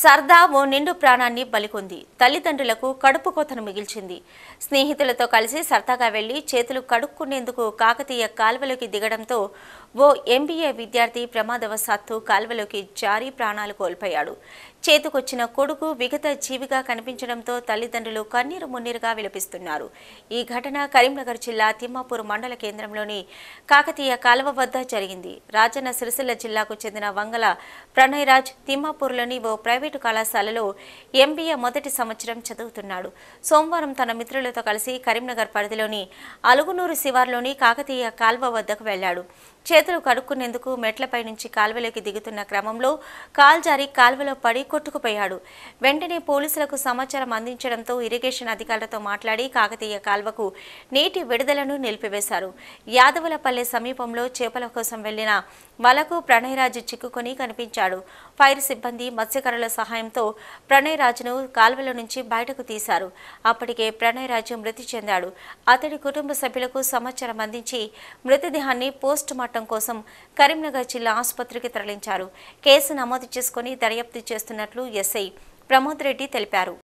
సర్దా ఓ నిండు ప్రాణాన్ని బలికొంది తల్లిదండ్రులకు కడుపు కోతను మిగిల్చింది స్నేహితులతో కలిసి సరదాగా వెళ్లి చేతులు కడుక్కునేందుకు కాకతీయ కాల్వలోకి దిగడంతో ఓ ఎంబీఏ విద్యార్థి ప్రమాదవశాత్తు కాల్వలోకి జారి ప్రాణాలు కోల్పోయాడు చేతికొచ్చిన కొడుకు విగత జీవిగా కనిపించడంతో తల్లిదండ్రులు కన్నీరు మున్నీరుగా విలపిస్తున్నారు ఈ ఘటన కరీంనగర్ జిల్లా తిమ్మాపూర్ మండల కేంద్రంలోని కాకతీయ కాలువ వద్ద జరిగింది రాజన్న సిరిసిల్ల జిల్లాకు చెందిన వంగల ప్రణయరాజ్ తిమ్మాపూర్లోని ఓ ప్రైవేట్ ప్రైవేటు కళాశాలలో ఎంబీఏ మొదటి సంవత్సరం చదువుతున్నాడు సోమవారం తన మిత్రులతో కలిసి కరీంనగర్ పరిధిలోని అలుగునూరు శివార్లోని కాకతీయ కాల్వ వద్దకు వెళ్లాడు చేతులు కడుక్కునేందుకు మెట్లపై నుంచి కాల్వలోకి దిగుతున్న క్రమంలో కాల్జారి కాల్వలో పడి కొట్టుకుపోయాడు వెంటనే పోలీసులకు సమాచారం అందించడంతో ఇరిగేషన్ అధికారులతో మాట్లాడి కాకతీయ కాల్వకు నీటి విడుదలను నిలిపివేశారు యాదవులపల్లె సమీపంలో చేపల కోసం వెళ్లిన వలకు ప్రణయరాజు చిక్కుకొని కనిపించాడు ఫైర్ సిబ్బంది మత్స్యకారుల సహాయంతో ప్రణయరాజును కాల్వల నుంచి బయటకు తీశారు అప్పటికే ప్రణయరాజు మృతి చెందాడు అతడి కుటుంబ సభ్యులకు సమాచారం అందించి మృతదేహాన్ని పోస్ట్ పోస్టుమార్టం కోసం కరీంనగర్ జిల్లా ఆసుపత్రికి తరలించారు కేసు నమోదు చేసుకుని దర్యాప్తు చేస్తున్నట్లు ఎస్ఐ ప్రమోద్ రెడ్డి తెలిపారు